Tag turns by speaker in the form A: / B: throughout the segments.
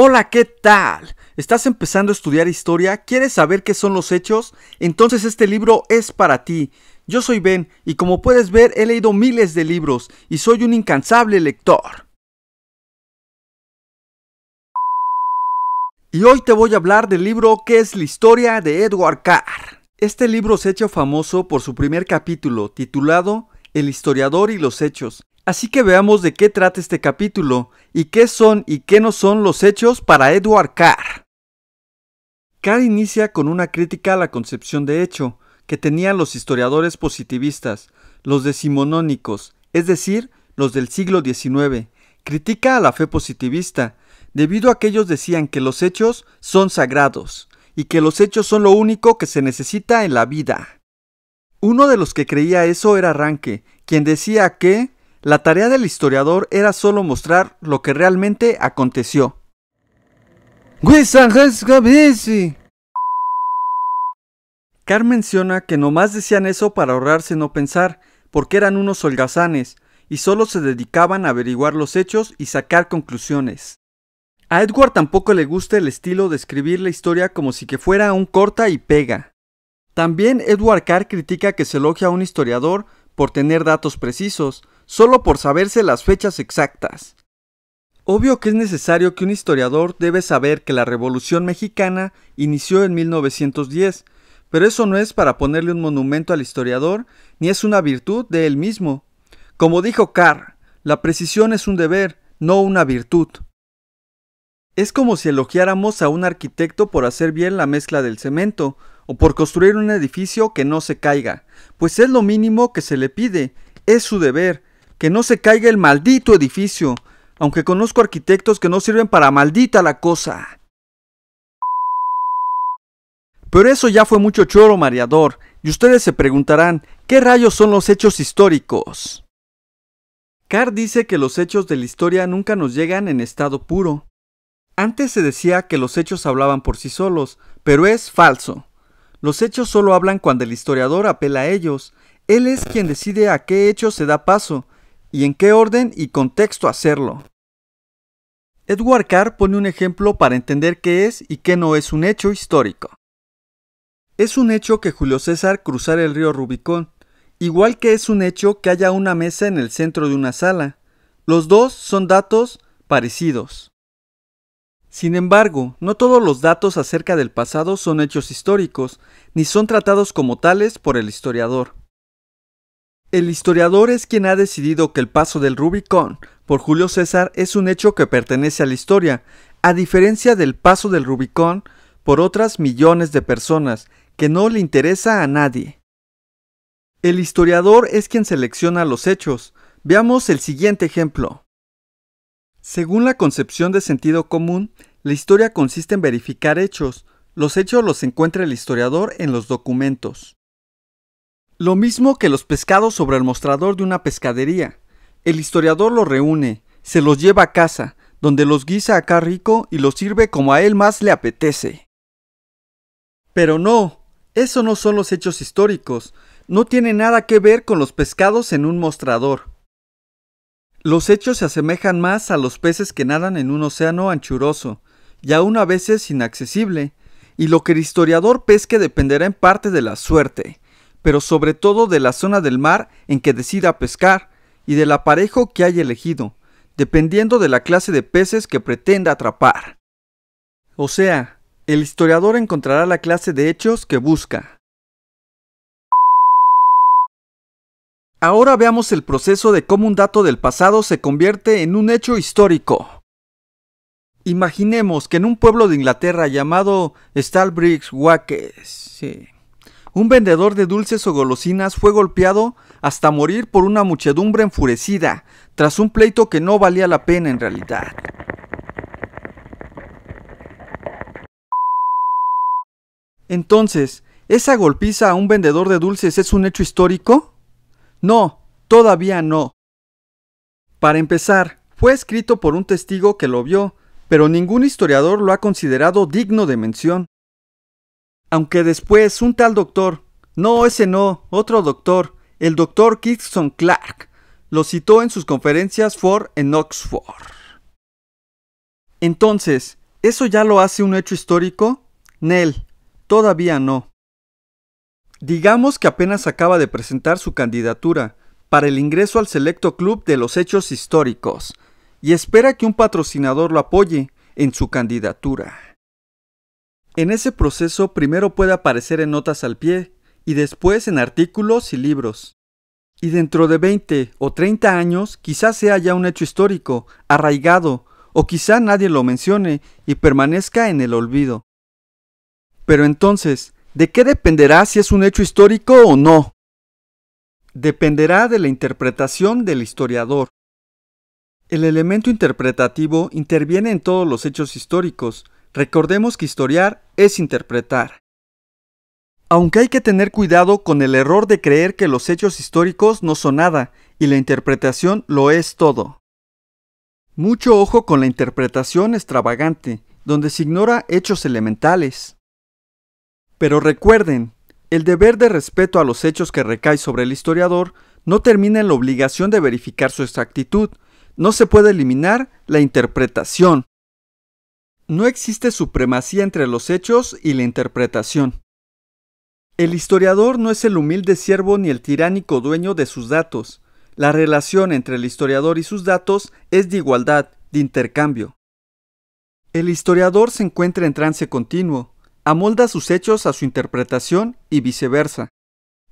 A: Hola, ¿qué tal? ¿Estás empezando a estudiar historia? ¿Quieres saber qué son los hechos? Entonces este libro es para ti. Yo soy Ben y como puedes ver he leído miles de libros y soy un incansable lector. Y hoy te voy a hablar del libro que es la historia de Edward Carr. Este libro se ha hecho famoso por su primer capítulo titulado El historiador y los hechos, Así que veamos de qué trata este capítulo y qué son y qué no son los hechos para Edward Carr. Carr inicia con una crítica a la concepción de hecho que tenían los historiadores positivistas, los decimonónicos, es decir, los del siglo XIX. Critica a la fe positivista, debido a que ellos decían que los hechos son sagrados y que los hechos son lo único que se necesita en la vida. Uno de los que creía eso era Ranke, quien decía que la tarea del historiador era solo mostrar lo que realmente aconteció. Carr menciona que nomás decían eso para ahorrarse no pensar, porque eran unos holgazanes y solo se dedicaban a averiguar los hechos y sacar conclusiones. A Edward tampoco le gusta el estilo de escribir la historia como si que fuera un corta y pega. También Edward Carr critica que se elogia a un historiador por tener datos precisos, solo por saberse las fechas exactas. Obvio que es necesario que un historiador debe saber que la Revolución Mexicana inició en 1910, pero eso no es para ponerle un monumento al historiador, ni es una virtud de él mismo. Como dijo Carr, la precisión es un deber, no una virtud. Es como si elogiáramos a un arquitecto por hacer bien la mezcla del cemento, o por construir un edificio que no se caiga, pues es lo mínimo que se le pide, es su deber, que no se caiga el maldito edificio, aunque conozco arquitectos que no sirven para maldita la cosa. Pero eso ya fue mucho choro mareador, y ustedes se preguntarán, ¿qué rayos son los hechos históricos? Carr dice que los hechos de la historia nunca nos llegan en estado puro. Antes se decía que los hechos hablaban por sí solos, pero es falso. Los hechos solo hablan cuando el historiador apela a ellos. Él es quien decide a qué hechos se da paso, y en qué orden y contexto hacerlo. Edward Carr pone un ejemplo para entender qué es y qué no es un hecho histórico. Es un hecho que Julio César cruzara el río Rubicón, igual que es un hecho que haya una mesa en el centro de una sala. Los dos son datos parecidos. Sin embargo, no todos los datos acerca del pasado son hechos históricos, ni son tratados como tales por el historiador. El historiador es quien ha decidido que el paso del Rubicón por Julio César es un hecho que pertenece a la historia, a diferencia del paso del Rubicón por otras millones de personas que no le interesa a nadie. El historiador es quien selecciona los hechos. Veamos el siguiente ejemplo. Según la concepción de sentido común, la historia consiste en verificar hechos. Los hechos los encuentra el historiador en los documentos. Lo mismo que los pescados sobre el mostrador de una pescadería. El historiador los reúne, se los lleva a casa, donde los guisa acá rico y los sirve como a él más le apetece. Pero no, eso no son los hechos históricos, no tiene nada que ver con los pescados en un mostrador. Los hechos se asemejan más a los peces que nadan en un océano anchuroso, y aún a veces inaccesible, y lo que el historiador pesque dependerá en parte de la suerte, pero sobre todo de la zona del mar en que decida pescar y del aparejo que haya elegido, dependiendo de la clase de peces que pretenda atrapar. O sea, el historiador encontrará la clase de hechos que busca. Ahora veamos el proceso de cómo un dato del pasado se convierte en un hecho histórico. Imaginemos que en un pueblo de Inglaterra llamado Stalbridge Wackes, sí un vendedor de dulces o golosinas fue golpeado hasta morir por una muchedumbre enfurecida, tras un pleito que no valía la pena en realidad. Entonces, ¿esa golpiza a un vendedor de dulces es un hecho histórico? No, todavía no. Para empezar, fue escrito por un testigo que lo vio, pero ningún historiador lo ha considerado digno de mención. Aunque después un tal doctor, no ese no, otro doctor, el doctor Kingston Clark, lo citó en sus conferencias for en Oxford. Entonces, ¿eso ya lo hace un hecho histórico? Nel, todavía no. Digamos que apenas acaba de presentar su candidatura para el ingreso al selecto club de los hechos históricos y espera que un patrocinador lo apoye en su candidatura. En ese proceso primero puede aparecer en notas al pie y después en artículos y libros. Y dentro de 20 o 30 años quizás sea ya un hecho histórico, arraigado, o quizá nadie lo mencione y permanezca en el olvido. Pero entonces, ¿de qué dependerá si es un hecho histórico o no? Dependerá de la interpretación del historiador. El elemento interpretativo interviene en todos los hechos históricos, Recordemos que historiar es interpretar. Aunque hay que tener cuidado con el error de creer que los hechos históricos no son nada y la interpretación lo es todo. Mucho ojo con la interpretación extravagante, donde se ignora hechos elementales. Pero recuerden, el deber de respeto a los hechos que recae sobre el historiador no termina en la obligación de verificar su exactitud, no se puede eliminar la interpretación. No existe supremacía entre los hechos y la interpretación. El historiador no es el humilde siervo ni el tiránico dueño de sus datos. La relación entre el historiador y sus datos es de igualdad, de intercambio. El historiador se encuentra en trance continuo, amolda sus hechos a su interpretación y viceversa.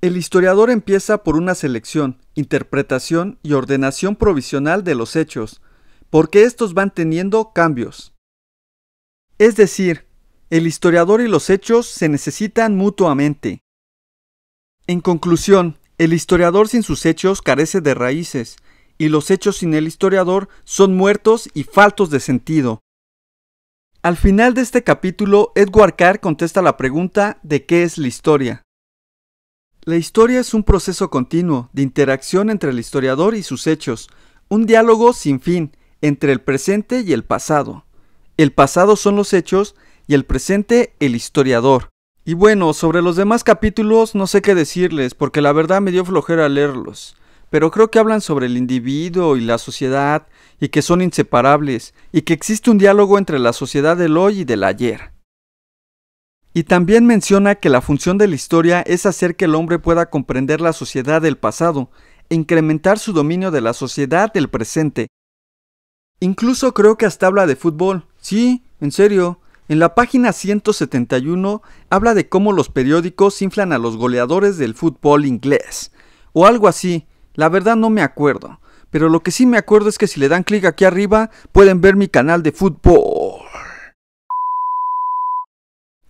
A: El historiador empieza por una selección, interpretación y ordenación provisional de los hechos, porque estos van teniendo cambios. Es decir, el historiador y los hechos se necesitan mutuamente. En conclusión, el historiador sin sus hechos carece de raíces, y los hechos sin el historiador son muertos y faltos de sentido. Al final de este capítulo, Edward Carr contesta la pregunta de qué es la historia. La historia es un proceso continuo de interacción entre el historiador y sus hechos, un diálogo sin fin entre el presente y el pasado. El pasado son los hechos y el presente el historiador. Y bueno, sobre los demás capítulos no sé qué decirles porque la verdad me dio flojera leerlos. Pero creo que hablan sobre el individuo y la sociedad y que son inseparables y que existe un diálogo entre la sociedad del hoy y del ayer. Y también menciona que la función de la historia es hacer que el hombre pueda comprender la sociedad del pasado e incrementar su dominio de la sociedad del presente. Incluso creo que hasta habla de fútbol, Sí, en serio. En la página 171 habla de cómo los periódicos inflan a los goleadores del fútbol inglés. O algo así. La verdad no me acuerdo. Pero lo que sí me acuerdo es que si le dan clic aquí arriba pueden ver mi canal de fútbol.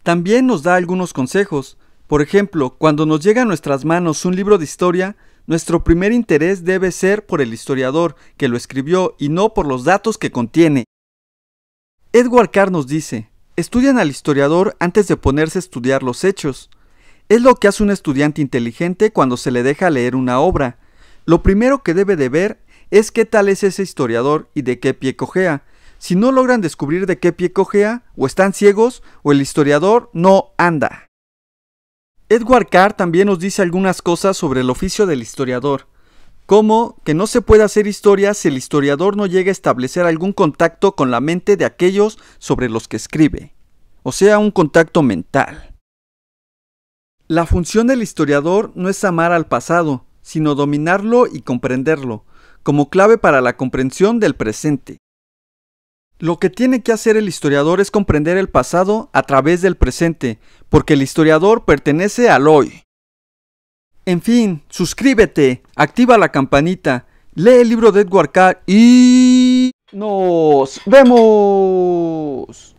A: También nos da algunos consejos. Por ejemplo, cuando nos llega a nuestras manos un libro de historia, nuestro primer interés debe ser por el historiador que lo escribió y no por los datos que contiene. Edward Carr nos dice, estudian al historiador antes de ponerse a estudiar los hechos. Es lo que hace un estudiante inteligente cuando se le deja leer una obra. Lo primero que debe de ver es qué tal es ese historiador y de qué pie cojea. Si no logran descubrir de qué pie cojea, o están ciegos, o el historiador no anda. Edward Carr también nos dice algunas cosas sobre el oficio del historiador. Cómo que no se puede hacer historia si el historiador no llega a establecer algún contacto con la mente de aquellos sobre los que escribe, o sea, un contacto mental. La función del historiador no es amar al pasado, sino dominarlo y comprenderlo, como clave para la comprensión del presente. Lo que tiene que hacer el historiador es comprender el pasado a través del presente, porque el historiador pertenece al hoy. En fin, suscríbete, activa la campanita, lee el libro de Edward Carr y... ¡Nos vemos!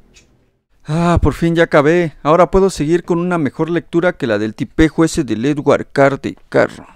A: Ah, por fin ya acabé. Ahora puedo seguir con una mejor lectura que la del tipejo ese del Edward Carr de Carro.